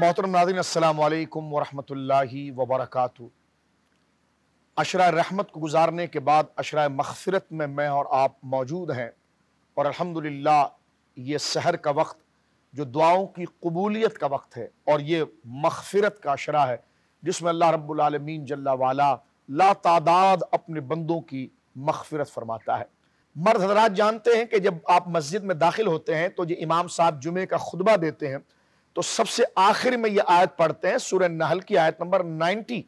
محترم ناظرین السلام علیکم ورحمۃ اللہ وبرکاتہ عشرہ رحمت کو گزارنے کے بعد عشرہ مغفرت میں میں اور آپ موجود ہیں اور الحمدللہ یہ سحر کا وقت جو دعاؤں کی قبولیت کا وقت ہے اور یہ مغفرت کا عشرہ ہے جس میں اللہ رب العالمین والا لا تعداد اپنے بندوں کی مغفرت فرماتا ہے مرد حضرات جانتے ہیں کہ جب آپ مسجد میں داخل ہوتے ہیں تو یہ امام صاحب جمعے کا خطبہ دیتے ہیں تو سب سے آخر میں یہ آیت پڑھتے ہیں سورہ نحل کی آیت نمبر نائنٹی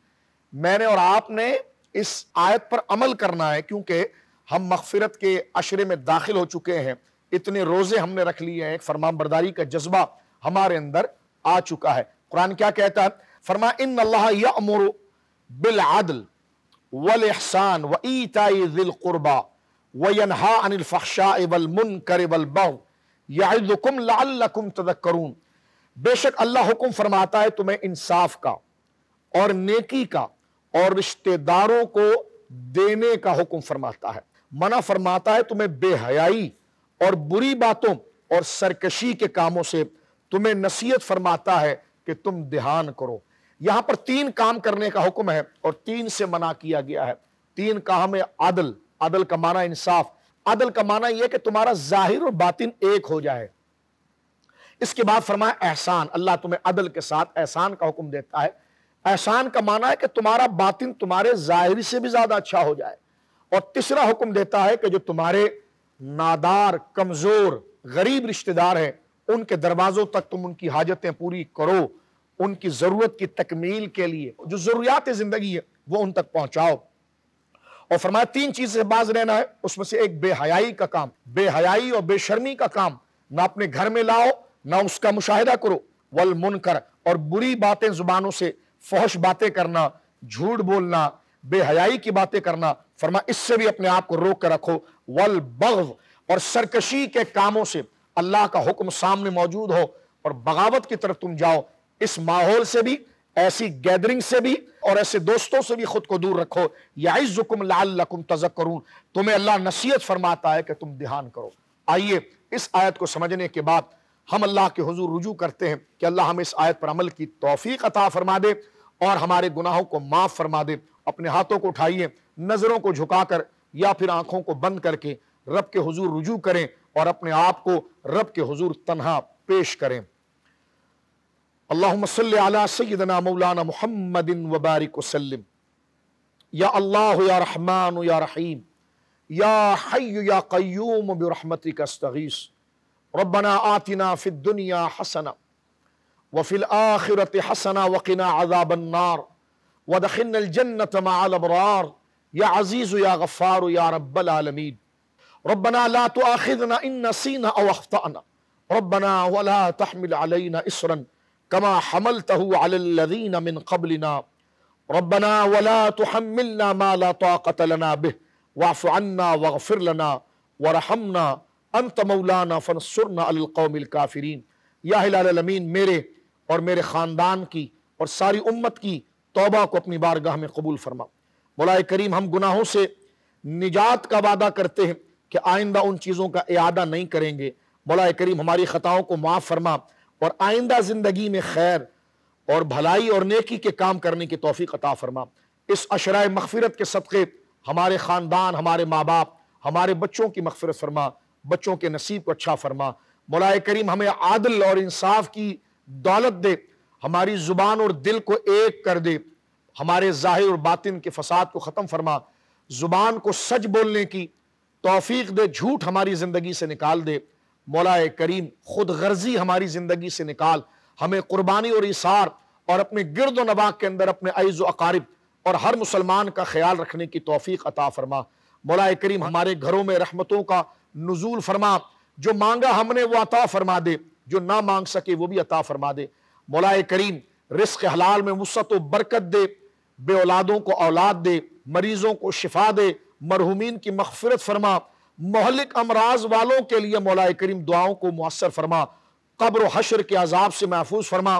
میں نے اور آپ نے اس آیت پر عمل کرنا ہے کیونکہ ہم مغفرت کے عشرے میں داخل ہو چکے ہیں اتنے روزے ہم نے رکھ لیے فرمان برداری کا جذبہ ہمارے اندر آ چکا ہے قرآن کیا کہتا ہے فرما ان اللہ بالعدل والاحسان ذی عن یا والمنکر بلآل ون لعلکم تذکرون بے شک اللہ حکم فرماتا ہے تمہیں انصاف کا اور نیکی کا اور رشتہ داروں کو دینے کا حکم فرماتا ہے منع فرماتا ہے تمہیں بے حیائی اور بری باتوں اور سرکشی کے کاموں سے تمہیں نصیحت فرماتا ہے کہ تم دھیان کرو یہاں پر تین کام کرنے کا حکم ہے اور تین سے منع کیا گیا ہے تین کام ہے عدل عدل کا معنی انصاف عدل کا معنی یہ کہ تمہارا ظاہر اور باطن ایک ہو جائے اس کے بعد فرمایا احسان اللہ تمہیں عدل کے ساتھ احسان کا حکم دیتا ہے احسان کا معنی ہے کہ تمہارا باطن تمہارے ظاہری سے بھی زیادہ اچھا ہو جائے اور تیسرا حکم دیتا ہے کہ جو تمہارے نادار کمزور غریب رشتہ دار ہیں ان کے دروازوں تک تم ان کی حاجتیں پوری کرو ان کی ضرورت کی تکمیل کے لیے جو ضروریات زندگی ہے وہ ان تک پہنچاؤ اور فرمایا تین چیز سے باز رہنا ہے اس میں سے ایک بے حیائی کا کام بے حیائی اور بے شرمی کا کام نہ اپنے گھر میں لاؤ نہ اس کا مشاہدہ کرو والمنکر اور بری باتیں زبانوں سے فہش باتیں کرنا جھوٹ بولنا بے حیائی کی باتیں کرنا فرما اس سے بھی اپنے آپ کو روک کر رکھو والبغض اور سرکشی کے کاموں سے اللہ کا حکم سامنے موجود ہو اور بغاوت کی طرف تم جاؤ اس ماحول سے بھی ایسی گیدرنگ سے بھی اور ایسے دوستوں سے بھی خود کو دور رکھو یا عزکم لعلکم تذکرون تمہیں اللہ نصیحت فرماتا ہے کہ تم دھیان کرو آئیے اس آیت کو سمجھنے کے بعد ہم اللہ کے حضور رجوع کرتے ہیں کہ اللہ ہم اس آیت پر عمل کی توفیق عطا فرما دے اور ہمارے گناہوں کو معاف فرما دے اپنے ہاتھوں کو اٹھائیے نظروں کو جھکا کر یا پھر آنکھوں کو بند کر کے رب کے حضور رجوع کریں اور اپنے آپ کو رب کے حضور تنہا پیش کریں اللہم صلی علی سیدنا مولانا محمدن وبارک وسلم یا اللہ یا رحمان یا رحیم یا حی یا قیوم برحمتک استغیث ربنا آتنا في الدنيا حسنة وفي الآخرة حسنة وقنا عذاب النار ودخلنا الجنة مع الأبرار يا عزيز يا غفار يا رب العالمين ربنا لا تؤاخذنا إن نسينا أو أخطأنا ربنا ولا تحمل علينا إسرا كما حملته على الذين من قبلنا ربنا ولا تحملنا ما لا طاقة لنا به واعف عنا واغفر لنا وارحمنا انت مولانا فنصرنا القوم الکافرین یا کافرین یاہلالمین میرے اور میرے خاندان کی اور ساری امت کی توبہ کو اپنی بارگاہ میں قبول فرما مولا کریم ہم گناہوں سے نجات کا وعدہ کرتے ہیں کہ آئندہ ان چیزوں کا اعادہ نہیں کریں گے مولا کریم ہماری خطاؤں کو معاف فرما اور آئندہ زندگی میں خیر اور بھلائی اور نیکی کے کام کرنے کی توفیق عطا فرما اس اشرائے مغفرت کے صدقے ہمارے خاندان ہمارے ماں باپ ہمارے بچوں کی مغفرت فرما بچوں کے نصیب کو اچھا فرما مولا کریم ہمیں عادل اور انصاف کی دولت دے ہماری زبان اور دل کو ایک کر دے ہمارے ظاہر اور باطن کے فساد کو ختم فرما زبان کو سچ بولنے کی توفیق دے جھوٹ ہماری زندگی سے نکال دے مولا کریم خود غرضی ہماری زندگی سے نکال ہمیں قربانی اور اثار اور اپنے گرد و نباق کے اندر اپنے عیز و اقارب اور ہر مسلمان کا خیال رکھنے کی توفیق عطا فرما مولا کریم ہمارے گھروں میں رحمتوں کا نزول فرما جو مانگا ہم نے وہ عطا فرما دے جو نہ مانگ سکے وہ بھی عطا فرما دے مولا کریم رزق حلال میں مست و برکت دے بے اولادوں کو اولاد دے مریضوں کو شفا دے مرحومین کی مغفرت فرما مہلک امراض والوں کے لیے مولا کریم دعاؤں کو مؤثر فرما قبر و حشر کے عذاب سے محفوظ فرما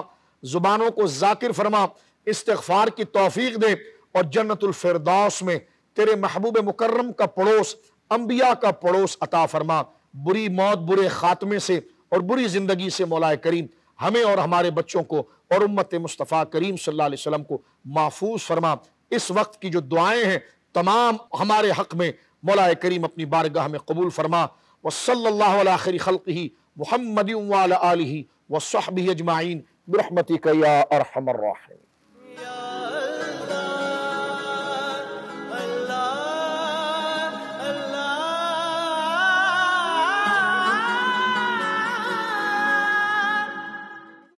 زبانوں کو ذاکر فرما استغفار کی توفیق دے اور جنت الفردوس میں تیرے محبوب مکرم کا پڑوس انبیاء کا پڑوس عطا فرما بری موت برے خاتمے سے اور بری زندگی سے مولا کریم ہمیں اور ہمارے بچوں کو اور امت مصطفیٰ کریم صلی اللہ علیہ وسلم کو محفوظ فرما اس وقت کی جو دعائیں ہیں تمام ہمارے حق میں مولا کریم اپنی بارگاہ میں قبول فرما وصلی اللہ علیہ خلق ہی آلہ وصحبہ اجمعین برحمتک یا ارحم الراحمین